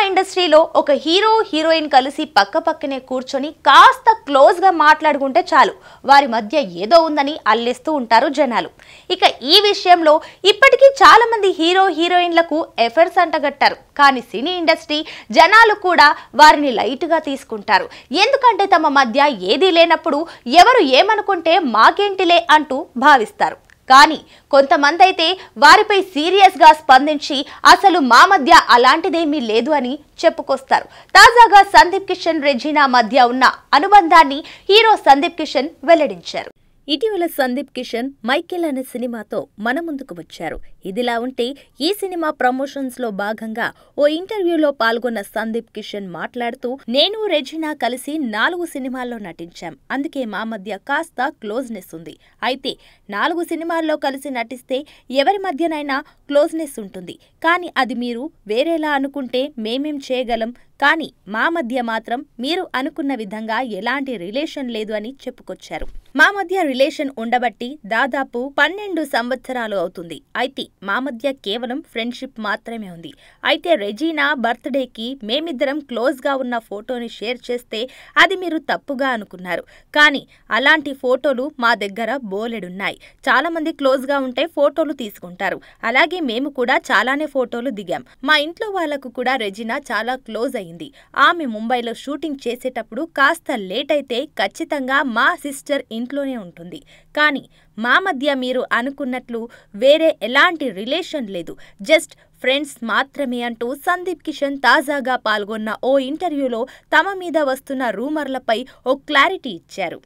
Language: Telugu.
సినిమా ఇండస్ట్రీలో ఒక హీరో హీరోయిన్ కలిసి పక్క పక్కనే కూర్చొని కాస్త క్లోజ్గా మాట్లాడుకుంటే చాలు వారి మధ్య ఏదో ఉందని అల్లేస్తూ ఉంటారు జనాలు ఇక ఈ విషయంలో ఇప్పటికీ చాలామంది హీరో హీరోయిన్లకు ఎఫర్ట్స్ అంటగట్టారు కానీ సినీ ఇండస్ట్రీ జనాలు కూడా వారిని లైట్గా తీసుకుంటారు ఎందుకంటే తమ మధ్య ఏదీ లేనప్పుడు ఎవరు ఏమనుకుంటే మాకేంటిలే అంటూ భావిస్తారు కానీ కొంతమంది అయితే వారిపై సీరియస్గా స్పందించి అసలు మా మధ్య అలాంటిదేమీ లేదు అని చెప్పుకొస్తారు తాజాగా సందీప్ కిషన్ రెజీనా మధ్య ఉన్న అనుబంధాన్ని హీరో సందీప్ కిషన్ వెల్లడించారు ఇటీవల సందీప్ కిషన్ మైకేల్ అనే సినిమాతో మన ముందుకు వచ్చారు ఇదిలా ఉంటే ఈ సినిమా ప్రమోషన్స్ లో భాగంగా ఓ ఇంటర్వ్యూలో పాల్గొన్న సందీప్ కిషన్ మాట్లాడుతూ నేను రెజినా కలిసి నాలుగు సినిమాల్లో నటించాం అందుకే మా మధ్య కాస్త క్లోజ్నెస్ ఉంది అయితే నాలుగు సినిమాల్లో కలిసి నటిస్తే ఎవరి మధ్యనైనా క్లోజ్నెస్ ఉంటుంది కానీ అది మీరు వేరేలా అనుకుంటే మేమేం చేయగలం కానీ మా మధ్య మాత్రం మీరు అనుకున్న విధంగా ఎలాంటి రిలేషన్ లేదు అని చెప్పుకొచ్చారు మా మధ్య రిలేషన్ ఉండబట్టి దాదాపు పన్నెండు సంవత్సరాలు అవుతుంది అయితే మా మధ్య కేవలం ఫ్రెండ్షిప్ మాత్రమే ఉంది అయితే రెజీనా బర్త్డేకి మేమిద్దరం క్లోజ్గా ఉన్న ఫోటోని షేర్ చేస్తే అది మీరు తప్పుగా అనుకున్నారు కానీ అలాంటి ఫోటోలు మా దగ్గర బోలెడున్నాయి చాలామంది క్లోజ్గా ఉంటే ఫోటోలు తీసుకుంటారు అలాగే మేము కూడా చాలానే ఫోటోలు దిగాం మా ఇంట్లో వాళ్లకు కూడా రెజీనా చాలా క్లోజ్ అయింది అయింది ఆమె ముంబైలో షూటింగ్ చేసేటప్పుడు కాస్త లేట్ అయితే ఖచ్చితంగా మా సిస్టర్ ఇంట్లోనే ఉంటుంది కానీ మా మధ్య మీరు అనుకున్నట్లు వేరే ఎలాంటి రిలేషన్ లేదు జస్ట్ ఫ్రెండ్స్ మాత్రమే అంటూ సందీప్ కిషన్ తాజాగా పాల్గొన్న ఓ ఇంటర్వ్యూలో తమ మీద వస్తున్న రూమర్లపై ఓ క్లారిటీ ఇచ్చారు